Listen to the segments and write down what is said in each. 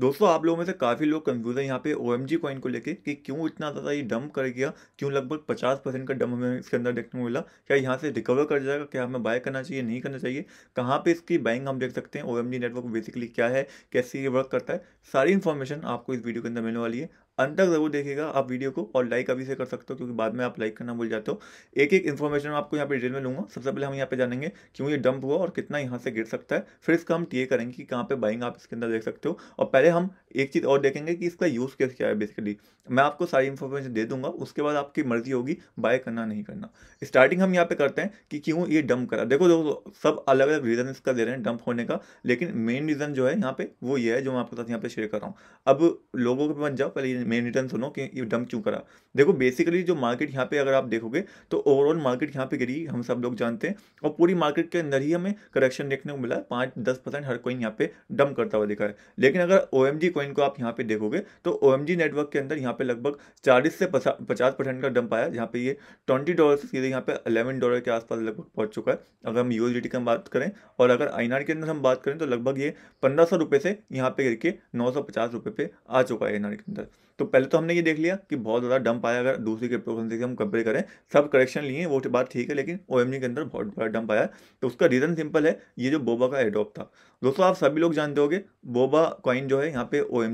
दोस्तों आप लोगों में से काफ़ी लोग कंफ्यूज है यहाँ पे ओ एम जी कॉइन को लेके कि क्यों इतना ज़्यादा ये डंप कर गया क्यों लगभग पचास परसेंट का डंप हमें इसके अंदर देखने को मिला क्या यहाँ से रिकवर कर जाएगा क्या हमें बाय करना चाहिए नहीं करना चाहिए कहाँ पे इसकी बाइंग हम देख सकते हैं O M G network basically क्या है कैसे ये वर्क करता है सारी इन्फॉर्मेशन आपको इस वीडियो के अंदर मिलने वाली है अंत तक जरूर देखिएगा आप वीडियो को और लाइक अभी से कर सकते हो क्योंकि बाद में आप लाइक करना भूल जाते हो एक एक इन्फॉर्मेशन आपको यहाँ पे डिटेल में लूंगा सबसे पहले हम यहाँ पे जानेंगे क्यों ये डंप हुआ और कितना यहाँ से गिर सकता है फिर इसका हम टीए करेंगे कि कहाँ पे बाइंग आप इसके अंदर देख सकते हो और पहले हम एक चीज़ और देखेंगे कि इसका यूज़ केस क्या है बेसिकली मैं आपको सारी इन्फॉर्मेशन दे दूंगा उसके बाद आपकी मर्जी होगी बाय करना नहीं करना स्टार्टिंग हम यहाँ पे करते हैं कि क्यों ये डंप करा देखो दोस्तों सब अलग अलग रीज़न इसका दे रहे हैं डंप होने का लेकिन मेन रीज़न जो है यहाँ पे वो ये है जो मैं आपके साथ यहाँ पे शेयर कर रहा हूँ अब लोगों के पास जाओ पहले मेन रिटर्न सुनो कि ये डंप क्यों करा देखो बेसिकली जो मार्केट यहाँ पे अगर आप देखोगे तो ओवरऑल मार्केट यहाँ पे गिरी हम सब लोग जानते हैं और पूरी मार्केट के अंदर ही हमें करेक्शन देखने को मिला है पाँच दस परसेंट हर कोइन यहाँ पे डंप करता हुआ दिखा है लेकिन अगर ओ एम जी कोइन को आप यहाँ पे देखोगे तो ओ एम जी नेटवर्क के अंदर यहाँ पे लगभग चालीस से पचास परसेंट का डंप आया जहाँ पे ये ट्वेंटी डॉलर से सीधे यहाँ पे अलेवन डॉलर के आसपास लगभग पहुँच चुका है अगर हम यू एस की हम बात करें और अगर आई के अंदर हम बात करें तो लगभग ये पंद्रह सौ रुपये से यहाँ पे गिर के नौ सौ पचास रुपये पे आ चुका है एन के अंदर तो पहले तो हमने ये देख लिया कि बहुत ज़्यादा डंप आया अगर दूसरी क्रिप्टो करेंसी से हम कंपेयर करें सब करेक्शन लिए वो बात ठीक है लेकिन ओ के अंदर बहुत बड़ा डंप आया तो उसका रीज़न सिंपल है ये जो बोबा का एडॉप था दोस्तों आप सभी लोग जानते होंगे बोबा कॉइन जो है यहाँ पे ओ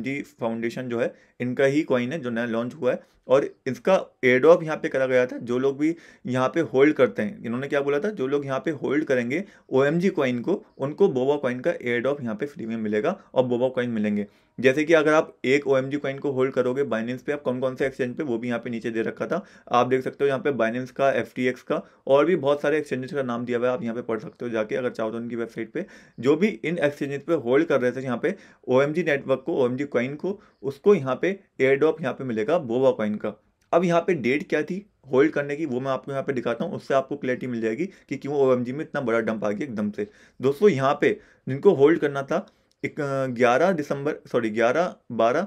फाउंडेशन जो है इनका ही कॉइन है जो नया लॉन्च हुआ है और इसका एडॉप यहाँ पे करा गया था जो लोग भी यहाँ पे होल्ड करते हैं इन्होंने क्या बोला था जो लोग यहाँ पे होल्ड करेंगे ओ कॉइन को उनको बोबा कॉइन का एडॉप यहाँ पे फ्री में मिलेगा और बोबा कॉइन मिलेंगे जैसे कि अगर आप एक ओ कॉइन को होल्ड करोगे देखोगे बाइनेंस पे आप कौन कौन से एक्सचेंज पे वो भी यहाँ पे नीचे दे रखा था आप देख सकते हो यहाँ पे बाइनेंस का एफ का और भी बहुत सारे एक्सचेंजेस का नाम दिया हुआ है आप यहाँ पे पढ़ सकते हो जाके अगर चाहो तो उनकी वेबसाइट पर जो भी इन एक्सचेंजेस पर होल्ड कर रहे थे यहाँ पे ओ नेटवर्क को ओ एम कॉइन को उसको यहाँ पे एयर ड्रॉप यहाँ पे मिलेगा बोवा कॉइन का अब यहाँ पे डेट क्या थी होल्ड करने की वो मैं आपको यहाँ पे दिखाता हूँ उससे आपको क्लैरिटी मिल जाएगी कि क्यों ओ में इतना बड़ा डंप आ गया एकदम से दोस्तों यहाँ पे जिनको होल्ड करना था एक ग्यारह दिसंबर सॉरी ग्यारह बारह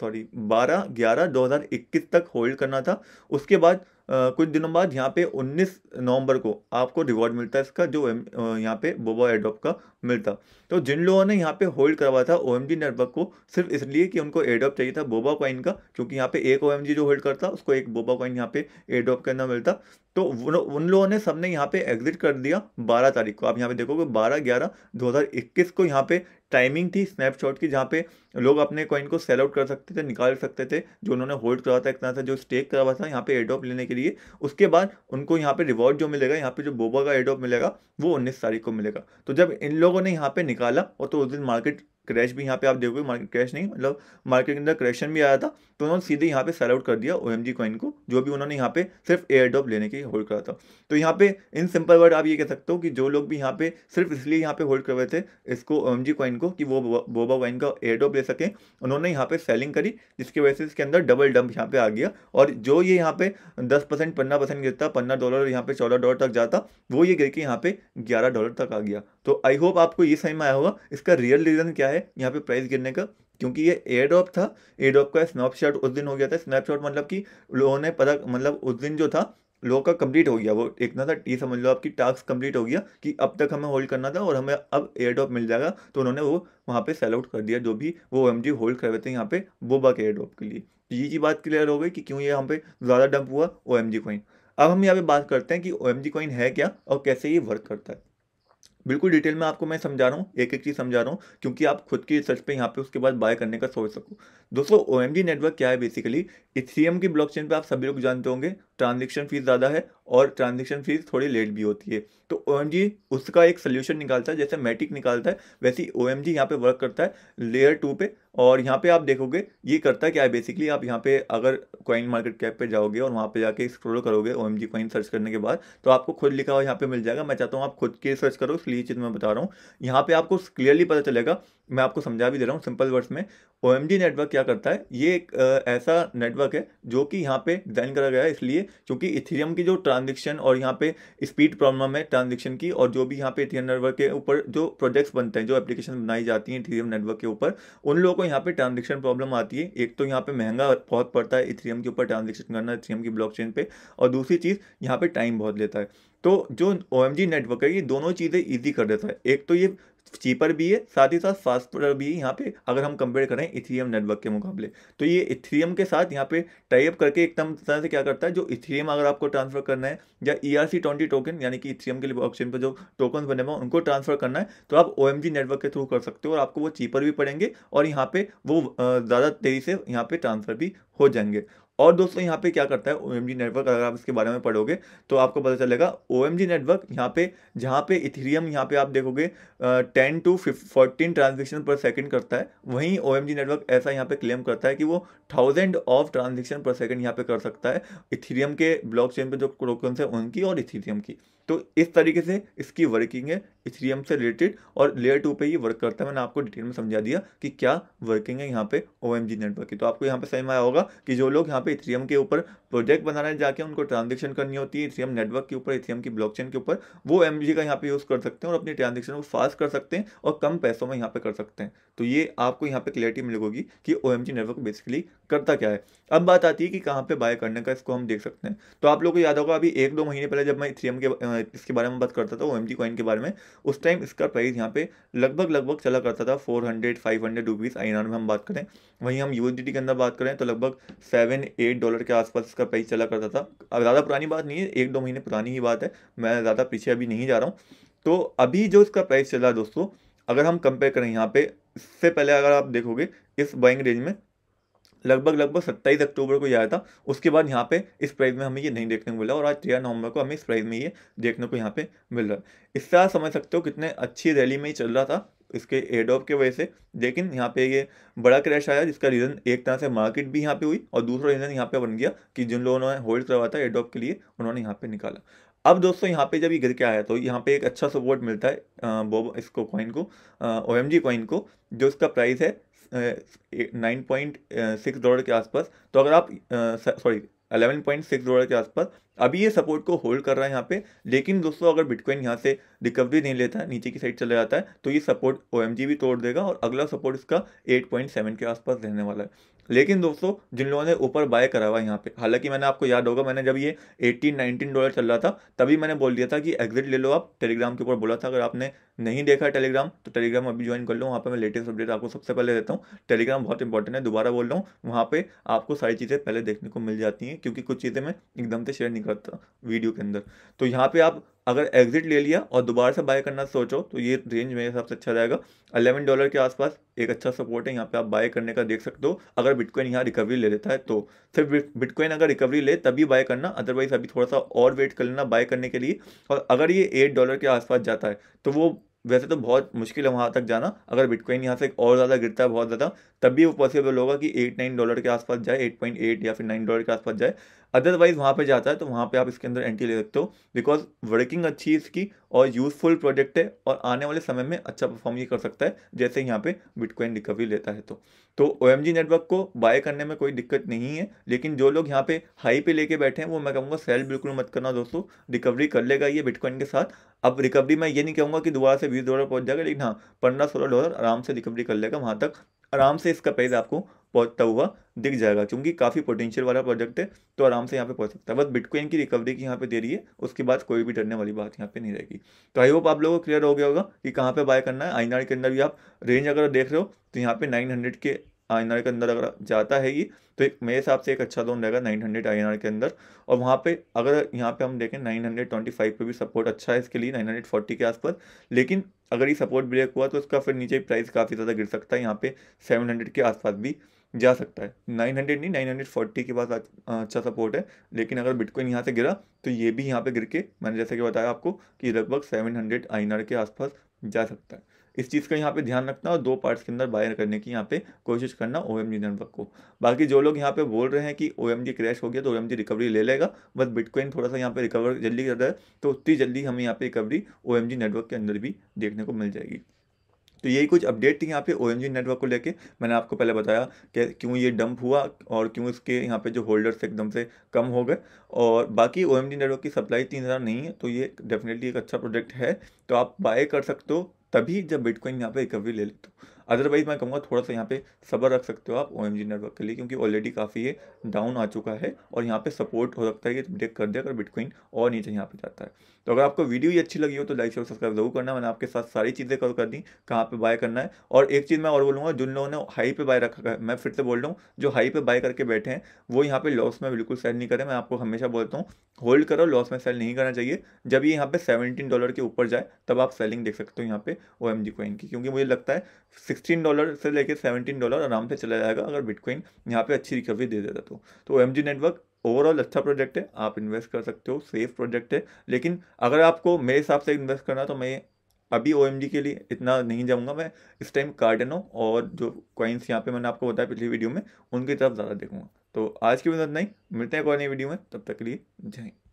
सॉरी 12 11 2021 तक होल्ड करना था उसके बाद कुछ दिनों बाद यहाँ पे 19 नवंबर को आपको रिवॉर्ड मिलता है इसका जो यहाँ पे बोबा एडॉप का मिलता तो जिन लोगों ने यहाँ पे होल्ड करवा था ओ नेटवर्क को सिर्फ इसलिए कि उनको एडॉप चाहिए था बोबा कॉइन का क्योंकि यहाँ पे एक ओ जो होल्ड करता उसको एक बोबा कॉइन यहाँ पे एडॉप करना मिलता तो उन लोगों ने सबने यहाँ पे एग्जिट कर दिया बारह तारीख को आप यहाँ पे देखोगे बारह ग्यारह इक्कीस को यहाँ पे टाइमिंग थी स्नैपशॉट की जहाँ पे लोग अपने कॉइन को सेल आउट कर सकते थे निकाल सकते थे जो उन्होंने होल्ड करवा था इतना था जो स्टेक करवा था यहाँ पे एडॉप लेने के लिए उसके बाद उनको यहाँ पे रिवॉर्ड जो मिलेगा यहाँ पे जो बोबा का एडोप मिलेगा वो उन्नीस तारीख को मिलेगा तो जब इन लोगों ने यहाँ पे निकाला और तो उस दिन मार्केट क्रैश भी यहाँ पे आप देखोगे मार्केट क्रैश नहीं मतलब मार्केट के अंदर क्रेशन भी आया था तो उन्होंने सीधे यहाँ पे सेल आउट कर दिया ओ एम जी कॉइन को जो भी उन्होंने यहाँ पे सिर्फ एयर ड्रॉप लेने के लिए होल्ड करा था तो यहाँ पे इन सिंपल वर्ड आप ये कह सकते हो कि जो लोग भी यहाँ पे सिर्फ इसलिए यहाँ पे होल्ड कर रहे थे इसको ओ एम जी कॉइन को कि वो बोबा कॉइन का एयर ड्रॉप ले सकें उन्होंने यहाँ पे सेलिंग करी जिसकी वजह से इसके अंदर डबल डंप यहाँ पे आ गया और जो ये यहाँ पे दस परसेंट पंद्रह परसेंट गिरता पंद्रह डॉलर यहाँ पे चौदह डॉलर तक जाता वो ये गिर के यहाँ पे ग्यारह डॉलर तक आ गया तो आई होप आपको ये समझ में आया होगा इसका रियल रीज़न क्या है है यहाँ पे प्राइस गिरने का क्योंकि ये एयर ड्रॉप था एयर ड्रॉप का स्नैपशॉट उस दिन हो गया था स्नैपशॉट मतलब कि लोगों ने पता मतलब उस दिन जो था लोगों का कंप्लीट हो गया वो एक ना था टी समझ लो आपकी टास्क कंप्लीट हो गया कि अब तक हमें होल्ड करना था और हमें अब एयर ड्रॉप मिल जाएगा तो उन्होंने वो वहाँ पे सेल आउट कर दिया जो भी वो एम होल्ड कर रहे थे यहाँ पे वो के एयर ड्रॉप के लिए तो ये चीज़ बात क्लियर हो गई कि क्यों ये यहाँ पे ज़्यादा डंप हुआ ओ एम कॉइन अब हम यहाँ पे बात करते हैं कि ओ एम कॉइन है क्या और कैसे ये वर्क करता है बिल्कुल डिटेल में आपको मैं समझा रहा हूँ एक एक चीज़ समझा रहा हूँ क्योंकि आप खुद की रिसर्च पे यहाँ पे उसके बाद बाय करने का सोच सको दोस्तों ओ नेटवर्क क्या है बेसिकली इथीएम की ब्लॉकचेन पे आप सभी लोग जानते होंगे ट्रांजेक्शन फीस ज़्यादा है और ट्रांजेक्शन फीस थोड़ी लेट भी होती है तो ओ उसका एक सोल्यूशन निकालता है जैसे मैटिक निकालता है वैसे ही ओ एम जी यहाँ पर वर्क करता है लेयर टू पे और यहाँ पे आप देखोगे ये करता क्या है बेसिकली आप यहाँ पे अगर कॉइन मार्केट कैप पे जाओगे और वहाँ पे जाके स्क्रोल करोगे O M G coin search करने के बाद तो आपको खुद लिखा हुआ यहाँ पे मिल जाएगा मैं चाहता हूँ आप खुद के सर्च करो इसलिए चीज़ मैं बता रहा हूँ यहाँ पे आपको क्लियरली पता चलेगा मैं आपको समझा भी दे रहा हूँ सिंपल वर्ड्स में ओ नेटवर्क क्या करता है ये एक ऐसा नेटवर्क है जो कि यहाँ पे डिज़ाइन करा गया है इसलिए क्योंकि इथेरियम की जो ट्रांजेक्शन और यहाँ पे स्पीड प्रॉब्लम है ट्रांजेक्शन की और जो भी यहाँ पे इथेरियम नेटवर्क के ऊपर जो प्रोजेक्ट्स बनते हैं जो एप्लीकेशन बनाई जाती हैं इथेरियम नेटवर्क के ऊपर उन लोगों को यहाँ पे ट्रांजेक्शन प्रॉब्लम आती है एक तो यहाँ पे महंगा बहुत पड़ता है इथेरियम के ऊपर ट्रांजेक्शन करना इथेरियम की ब्लॉक चेन और दूसरी चीज़ यहाँ पे टाइम बहुत लेता है तो जो ओ नेटवर्क है ये दोनों चीज़ें ईजी कर देता है एक तो ये चीपर भी है साथ ही साथ फास्टर भी है यहाँ पे अगर हम कंपेयर करें इथेरियम नेटवर्क के मुकाबले तो ये इथेरियम के साथ यहाँ पे टाइप करके एकदम तरह से क्या करता है जो इथेरियम अगर आपको ट्रांसफर करना है या E R C twenty token यानी कि इथेरियम के लिए ऑप्शन पर जो टोकन बने हुए उनको ट्रांसफर करना है तो आप ओ एम जी नेटवर्क के थ्रू कर सकते हो और आपको वो चीपर भी पड़ेंगे और यहाँ पे वो ज़्यादा तेज़ी से यहाँ पे ट्रांसफर भी हो जाएंगे और दोस्तों यहाँ पे क्या करता है ओ नेटवर्क अगर आप इसके बारे में पढ़ोगे तो आपको पता चलेगा ओ नेटवर्क यहाँ पे जहाँ पे इथेरियम यहाँ पे आप देखोगे ten to fourteen transaction per second करता है वहीं ओ नेटवर्क ऐसा यहाँ पे क्लेम करता है कि वो thousand of transaction per second यहाँ पे कर सकता है इथेरियम के ब्लॉक चेन पर जो क्रोकन हैं उनकी और इथीरियम की तो इस तरीके से इसकी वर्किंग है इथेरियम से रिलेटेड और लेयर टू पे ही वर्क करता है मैंने आपको डिटेल में समझा दिया कि क्या वर्किंग है यहाँ पे ओ नेटवर्क की तो आपको यहाँ पे समझ में आया होगा कि जो लोग यहाँ पे इथेरियम के ऊपर प्रोजेक्ट बनाने जाके उनको ट्रांजेक्शन करनी होती है इथेरियम नेटवर्क के ऊपर इथेरियम की ब्लॉकचेन के ऊपर वो एम का यहाँ पे यूज़ कर सकते हैं और अपनी ट्रांजेक्शन को फास्ट कर सकते हैं और कम पैसों में यहाँ पर कर सकते हैं तो ये आपको यहाँ पर क्लियरिटी मिलेगी कि ओ नेटवर्क बेसिकली करता क्या है अब बात आती है कि कहाँ पर बाय करने का इसको हम देख सकते हैं तो आप लोग को याद होगा अभी एक दो महीने पहले जब मैं इथेरियम के इसके बारे में बात करता था ओ एम कॉइन के बारे में उस टाइम इसका प्राइस यहाँ पे लगभग लगभग चला करता था four hundred five hundred rupees आई में हम बात करें वहीं हम यू के अंदर बात करें तो लगभग सेवन एट डॉलर के आसपास इसका प्राइस चला करता था अब ज़्यादा पुरानी बात नहीं है एक दो महीने पुरानी ही बात है मैं ज़्यादा पीछे अभी नहीं जा रहा हूँ तो अभी जो इसका प्राइस चला दोस्तों अगर हम कंपेयर करें यहाँ पे इससे पहले अगर आप देखोगे इस बाइंग रेंज में लगभग लगभग सत्ताईस अक्टूबर को आया था उसके बाद यहाँ पे इस प्राइस में हमें ये नहीं देखने को मिला और आज तेरह नवंबर को हमें इस प्राइस में ये देखने को यहाँ पे मिल रहा है इससे आप समझ सकते हो कितने अच्छी रैली में ही चल रहा था इसके एडोप के वजह से लेकिन यहाँ पे ये बड़ा क्रैश आया जिसका रीज़न एक तरह से मार्केट भी यहाँ पे हुई और दूसरा रीज़न यहाँ पे बन गया कि जिन लोगों ने होल्ड करवाया था एडोप के लिए उन्होंने यहाँ पे निकाला अब दोस्तों यहाँ पे जब ये गिर के आया तो यहाँ पे एक अच्छा सपोर्ट मिलता है बोब इसको कॉइन को ओ एम जी कॉइन को जो इसका प्राइस है नाइन पॉइंट सिक्स डॉलर के आसपास तो अगर आप sorry eleven point six dollar के आसपास अभी ये सपोर्ट को होल्ड कर रहा है यहाँ पे लेकिन दोस्तों अगर बिटकॉइन यहाँ से रिकवरी नहीं लेता है नीचे की साइड चला जाता है तो ये सपोर्ट ओ भी तोड़ देगा और अगला सपोर्ट इसका एट पॉइंट सेवन के आसपास रहने वाला है लेकिन दोस्तों जिन लोगों ने ऊपर बाय करा हुआ यहाँ पे हालांकि मैंने आपको याद होगा मैंने जब ये 18 19 डॉलर चल रहा था तभी मैंने बोल दिया था कि एग्जिट ले लो आप टेलीग्राम के ऊपर बोला था अगर आपने नहीं देखा टेलीग्राम तो टेलीग्राम अभी ज्वाइन कर लो वहाँ पर मैं लेटेस्ट अपडेट आपको सबसे पहले देता हूँ टेलीग्राम बहुत इंपॉर्टेंट है दोबारा बोल रहा हूँ वहाँ पर आपको सारी चीज़ें पहले देखने को मिल जाती हैं क्योंकि कुछ चीज़ें मैं एकदम से शेयर नहीं करता वीडियो के अंदर तो यहाँ पर आप अगर एग्जिट ले लिया और दोबारा से बाय करना सोचो तो ये रेंज मेरे हिसाब से अच्छा रहेगा अलेवन डॉलर के आसपास एक अच्छा सपोर्ट है यहाँ पे आप बाय करने का देख सकते हो अगर बिटकॉइन यहाँ रिकवरी ले लेता है तो सिर्फ बिटकॉइन अगर रिकवरी ले तभी बाय करना अदरवाइज अभी थोड़ा सा और वेट कर लेना बाय करने के लिए और अगर ये एट डॉलर के आसपास जाता है तो वो वैसे तो बहुत मुश्किल है वहाँ तक जाना अगर बिटकॉइन यहाँ से और ज़्यादा गिरता है बहुत ज़्यादा तब भी वो पॉसिबल होगा कि एट नाइन डॉलर के आसपास जाए एट पॉइंट एट या फिर नाइन डॉलर के आसपास जाए अदरवाइज़ वहाँ पे जाता है तो वहाँ पे आप इसके अंदर एंट्री ले सकते हो बिकॉज वर्किंग अच्छी है इसकी और यूज़फुल प्रोजेक्ट है और आने वाले समय में अच्छा परफॉर्म ये कर सकता है जैसे यहाँ पे बिटकॉइन रिकवरी लेता है तो तो जी नेटवर्क को बाय करने में कोई दिक्कत नहीं है लेकिन जो लोग यहाँ पे हाई पे लेके बैठे हैं वो मैं कहूँगा सेल बिल्कुल मत करना दोस्तों रिकवरी कर लेगा ये बिटकॉइन के साथ अब रिकवरी मैं ये नहीं कहूँगा कि दोबारा से बीस डॉलर पहुँच जाएगा लेकिन हाँ पंद्रह सोलह डॉलर आराम से रिकवरी कर लेगा वहाँ तक आराम से इसका प्राइस आपको पहुंचता हुआ दिख जाएगा क्योंकि काफ़ी पोटेंशियल वाला प्रोजेक्ट है तो आराम से यहाँ पे पहुंच सकता है बस बिटकॉइन की रिकवरी की यहाँ पे दे रही है उसके बाद कोई भी डरने वाली बात यहाँ पे नहीं रहेगी तो आई होप आप लोगों को क्लियर हो गया होगा कि कहाँ पे बाय करना है आई के अंदर भी आप रेंज अगर देख रहे हो तो यहाँ पे नाइन के आई आर के अंदर अगर जाता है ये तो एक मेरे हिसाब से एक अच्छा लोन रहेगा nine hundred I N R के अंदर और वहाँ पे अगर यहाँ पे हम देखें नाइन हंड्रेड ट्वेंटी फाइव पे भी सपोर्ट अच्छा है इसके लिए नाइन हंड्रेड फोर्टी के आसपास लेकिन अगर ये सपोर्ट ब्रेक हुआ तो उसका फिर नीचे प्राइस काफ़ी ज़्यादा गिर सकता है यहाँ पे सेवन हंड्रेड के आसपास भी जा सकता है 900 नहीं 940 के पास अच्छा सपोर्ट है लेकिन अगर बिटकॉइन यहाँ से गिरा तो ये भी यहाँ पे गिर के मैंने जैसे कि बताया आपको कि लगभग 700 आईएनआर के आसपास जा सकता है इस चीज़ का यहाँ पे ध्यान रखना और दो पार्ट्स के अंदर बायर करने की यहाँ पे कोशिश करना ओ एम जी नेटवर्क को बाकी जो लोग यहाँ पे बोल रहे हैं कि ओ एम जी क्रैश हो गया तो ओ एम जी रिकवरी ले लेगा बस बिटकॉइन थोड़ा सा यहाँ पे रिकवर जल्दी कर रहा है तो उतनी जल्दी हमें यहाँ पे recovery O M G network के अंदर भी देखने को मिल जाएगी तो यही कुछ अपडेट थी यहाँ पे ओ नेटवर्क को लेके मैंने आपको पहले बताया कि क्यों ये डंप हुआ और क्यों इसके यहाँ पे जो होल्डर्स एकदम से कम हो गए और बाकी ओ नेटवर्क की सप्लाई तीन हज़ार नहीं है तो ये डेफिनेटली एक अच्छा प्रोडक्ट है तो आप बाय कर सकते हो तभी जब बिटकॉइन यहाँ पे रिकवरी ले लेते हो अदरवाइज़ मैं कहूँगा थोड़ा सा यहाँ पे सबर रख सकते हो आप ओ नेटवर्क के लिए क्योंकि ऑलरेडी काफ़ी ये डाउन आ चुका है और यहाँ पे सपोर्ट हो सकता है कि ब्रेक कर दे अगर बिटकॉइन और नीचे यहाँ पे जाता है तो अगर आपको वीडियो ही अच्छी लगी हो तो लाइक शेयर सब्सक्राइब जरूर करना मैंने आपके साथ सारी चीज़ें कवर कर दी कहाँ पर बाय करना है और एक चीज़ मैं और बोलूँगा जिन लोगों ने हाई पे बाय रखा है मैं फिर से बोल रहा हूँ जो हाई पे बाय करके बैठे हैं वो यहाँ पर लॉस में बिल्कुल सेल नहीं करें मैं आपको हमेशा बोलता हूँ होल्ड करो लॉस में सेल नहीं करना चाहिए जब ये यहाँ पर सेवनटीन डॉलर के ऊपर जाए तब आप सेलिंग देख सकते हो यहाँ पे ओ एम जी की क्योंकि मुझे लगता है सिक्सटीन डॉलर से लेके सेवनटीन डॉलर आराम से चला जाएगा अगर बिटकॉइन यहाँ पे अच्छी रिकवरी दे देता तो तो एम नेटवर्क ओवरऑल अच्छा प्रोजेक्ट है आप इन्वेस्ट कर सकते हो सेफ प्रोजेक्ट है लेकिन अगर आपको मेरे हिसाब से इन्वेस्ट करना तो मैं अभी ओ के लिए इतना नहीं जाऊँगा मैं इस टाइम कार्डनो और जो कॉइन्स यहाँ पे मैंने आपको बताया पिछली वीडियो में उनकी तरफ ज़्यादा देखूंगा तो आज की मदद नहीं मिलते हैं कोई नई वीडियो में तब तक के लिए जय